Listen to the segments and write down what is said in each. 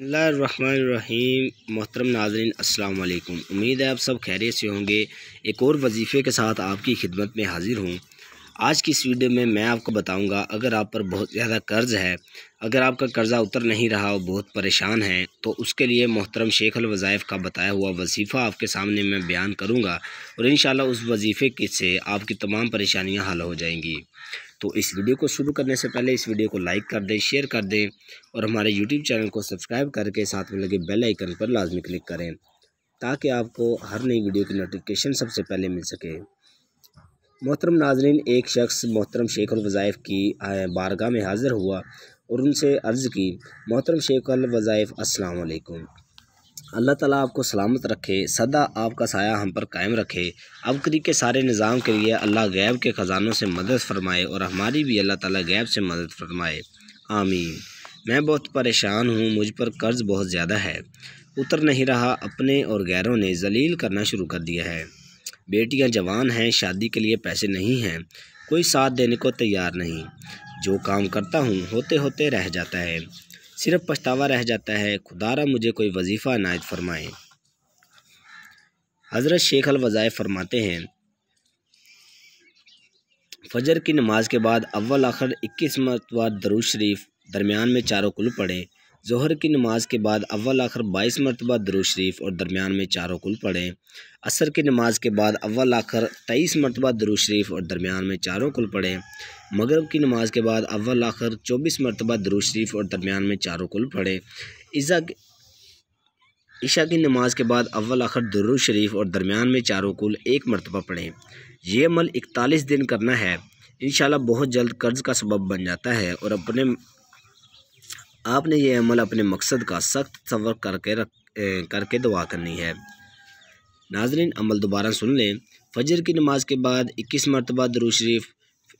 रहीम मोहतरम नाजरन अस्सलाम उम्मीद है आप सब खैरियत से होंगे एक और वजीफ़े के साथ आपकी खिदमत में हाज़िर हूँ आज की इस वीडियो में मैं आपको बताऊंगा अगर आप पर बहुत ज़्यादा कर्ज़ है अगर आपका कर्ज़ा उतर नहीं रहा और बहुत परेशान है तो उसके लिए मोहतरम शेख अलवज़ाइफ का बताया हुआ वजीफ़ा आपके सामने मैं बयान करूंगा और इन उस वजीफ़े से आपकी तमाम परेशानियां हल हो जाएंगी तो इस वीडियो को शुरू करने से पहले इस वीडियो को लाइक कर दें शेयर कर दें और हमारे यूट्यूब चैनल को सब्सक्राइब करके साथ में लगे बेल आइकन पर लाजमी क्लिक करें ताकि आपको हर नई वीडियो की नोटिफिकेशन सबसे पहले मिल सके मोहतरम नाजरीन एक शख्स मोहतरम शेख वज़ाइफ़ की बारगाह में हाज़िर हुआ और उनसे अर्ज़ की मोहतरम शेख वज़ाइफ़ असलम अल्लाह ताला आपको सलामत रखे सदा आपका साया हम पर कायम रखे अबकरी के सारे निज़ाम के लिए अल्लाह गैब के ख़जानों से मदद फ़रमाए और हमारी भी अल्लाह ताला गैब से मदद फ़रमाए आमीन मैं बहुत परेशान हूँ मुझ पर कर्ज़ बहुत ज़्यादा है उतर नहीं रहा अपने और गैरों ने जलील करना शुरू कर दिया है बेटियां जवान हैं शादी के लिए पैसे नहीं हैं कोई साथ देने को तैयार नहीं जो काम करता हूँ होते होते रह जाता है सिर्फ पछतावा रह जाता है खुदारा मुझे कोई वजीफ़ा अनायत फरमाए हज़रत शेख अलवज़ाय फरमाते हैं फजर की नमाज के बाद अव्वल आखिर इक्कीस मरतबा दरुज शरीफ दरमियान में चारों कुल पढ़े जहर की नमाज के बाद अव्वल आखिर बाईस मरतबा दरुज शरीफ और दरमियान में चारों कुल पढ़ें असर की नमाज के बाद अव्वल आखिर तेईस मरतबा दरुज शरीफ और दरमियान में चारों कुल पढ़ें मगरब की नमाज के बाद अव्वल आखिर चौबीस मरतबा दरुज शरीफ और दरमियान में चारों कुल पढ़ें ईज़ा ईशा की नमाज के बाद अव्वल आखिर दरुज शरीफ और दरमियान में चारों कुल एक मरतबा पढ़ें यह अमल इकतालीस दिन करना है इन बहुत जल्द कर्ज का सबब बन जाता है और अपने आपने ये अमल अपने मकसद का सख्त तवर करके रख करके दुआ करनी है नाजरीन अमल दोबारा सुन लें फजर की नमाज के बाद इक्कीस मरतबा दरू शरीफ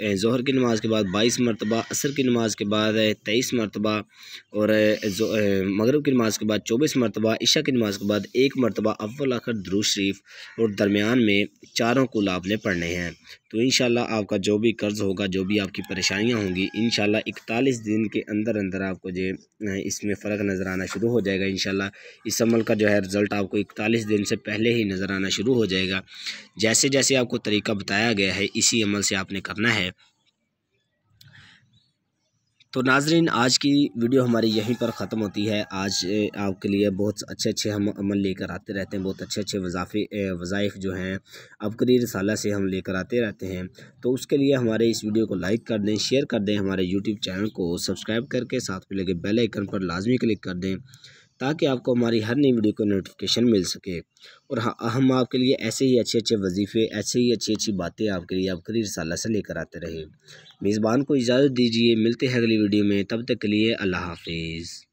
जहर की नमाज़ के बाद बाईस मरतबा असर की नमाज़ के बाद तेईस मरतबा और मगरब की नमाज़ के बाद चौबीस मरतबा इशा की नमाज़ के बाद एक मरतबा अव्वल आखिर दरूज शरीफ और दरमियान में चारों कुल आपने पढ़ने हैं तो इन आपका जो भी कर्ज़ होगा जो भी आपकी परेशानियाँ होंगी इन इकतालीस दिन के अंदर अंदर आपको जो इसमें फ़र्क नज़र आना शुरू हो जाएगा इन इस अमल का जो है रिज़ल्ट आपको इकतालीस दिन से पहले ही नज़र आना शुरू हो जाएगा जैसे जैसे आपको तरीका बताया गया है इसी अमल से आपने करना है तो नाजरीन आज की वीडियो हमारी यहीं पर ख़त्म होती है आज आपके लिए बहुत अच्छे अच्छे हम अमल लेकर आते रहते हैं बहुत अच्छे अच्छे वजाफे वज़ाइफ जो हैं अबकरी रसाला से हम लेकर आते रहते हैं तो उसके लिए हमारे इस वीडियो को लाइक कर दें शेयर कर दें हमारे यूट्यूब चैनल को सब्सक्राइब करके साथ में लगे बेल आइकन पर लाजमी क्लिक कर दें ताकि आपको हमारी हर नई वीडियो को नोटिफिकेशन मिल सके और हाँ हम आपके लिए ऐसे ही अच्छे अच्छे वजीफ़े ऐसे ही अच्छी अच्छी बातें आपके लिए आप लिए साल से लेकर आते रहे मेज़बान को इजाज़त दीजिए मिलते हैं अगली वीडियो में तब तक के लिए अल्लाह हाफिज़